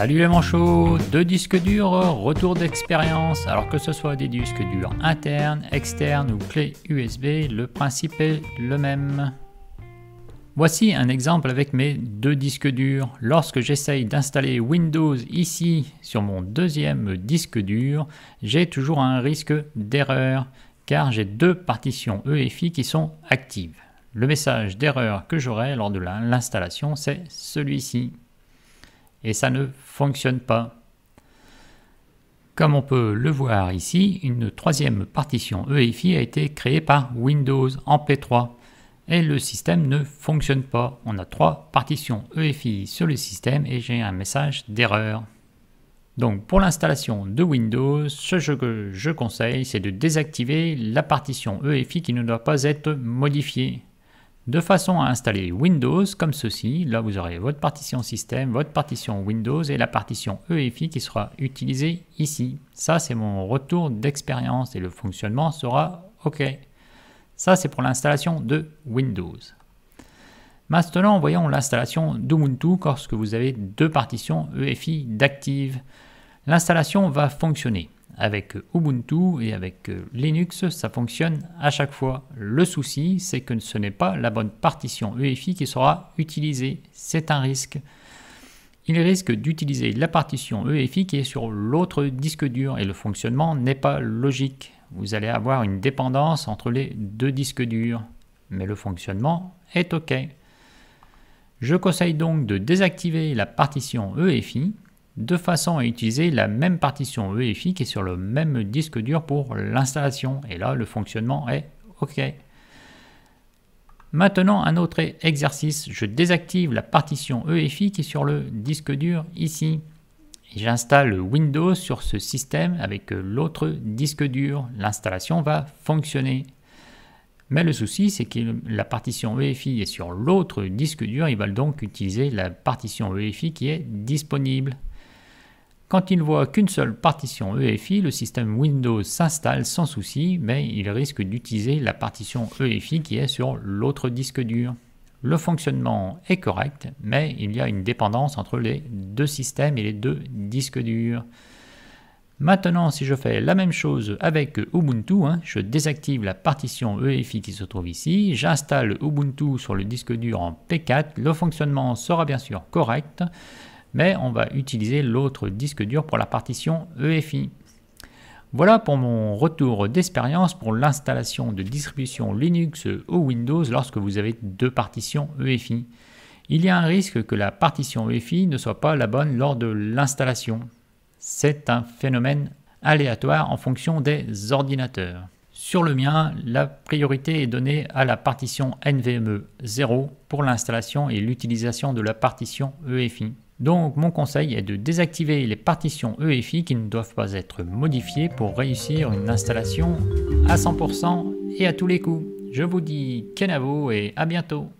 Salut les manchots Deux disques durs, retour d'expérience. Alors que ce soit des disques durs internes, externes ou clés USB, le principe est le même. Voici un exemple avec mes deux disques durs. Lorsque j'essaye d'installer Windows ici sur mon deuxième disque dur, j'ai toujours un risque d'erreur car j'ai deux partitions EFI qui sont actives. Le message d'erreur que j'aurai lors de l'installation, c'est celui-ci et ça ne fonctionne pas. Comme on peut le voir ici, une troisième partition EFI a été créée par Windows en P3 et le système ne fonctionne pas. On a trois partitions EFI sur le système et j'ai un message d'erreur. Donc pour l'installation de Windows, ce que je conseille, c'est de désactiver la partition EFI qui ne doit pas être modifiée de façon à installer Windows comme ceci. Là, vous aurez votre partition système, votre partition Windows et la partition EFI qui sera utilisée ici. Ça, c'est mon retour d'expérience et le fonctionnement sera OK. Ça, c'est pour l'installation de Windows. Maintenant, voyons l'installation d'Ubuntu lorsque vous avez deux partitions EFI d'active. L'installation va fonctionner avec euh, Ubuntu et avec euh, Linux, ça fonctionne à chaque fois. Le souci, c'est que ce n'est pas la bonne partition EFI qui sera utilisée. C'est un risque. Il risque d'utiliser la partition EFI qui est sur l'autre disque dur et le fonctionnement n'est pas logique. Vous allez avoir une dépendance entre les deux disques durs, mais le fonctionnement est OK. Je conseille donc de désactiver la partition EFI de façon à utiliser la même partition EFI qui est sur le même disque dur pour l'installation. Et là, le fonctionnement est OK. Maintenant, un autre exercice. Je désactive la partition EFI qui est sur le disque dur ici. J'installe Windows sur ce système avec l'autre disque dur. L'installation va fonctionner. Mais le souci, c'est que la partition EFI est sur l'autre disque dur. Il va donc utiliser la partition EFI qui est disponible. Quand il voit qu'une seule partition EFI, le système Windows s'installe sans souci, mais il risque d'utiliser la partition EFI qui est sur l'autre disque dur. Le fonctionnement est correct, mais il y a une dépendance entre les deux systèmes et les deux disques durs. Maintenant, si je fais la même chose avec Ubuntu, hein, je désactive la partition EFI qui se trouve ici, j'installe Ubuntu sur le disque dur en P4, le fonctionnement sera bien sûr correct, mais on va utiliser l'autre disque dur pour la partition EFI. Voilà pour mon retour d'expérience pour l'installation de distribution Linux ou Windows lorsque vous avez deux partitions EFI. Il y a un risque que la partition EFI ne soit pas la bonne lors de l'installation. C'est un phénomène aléatoire en fonction des ordinateurs. Sur le mien, la priorité est donnée à la partition NVMe 0 pour l'installation et l'utilisation de la partition EFI. Donc mon conseil est de désactiver les partitions EFI qui ne doivent pas être modifiées pour réussir une installation à 100% et à tous les coups. Je vous dis Kenavo et à bientôt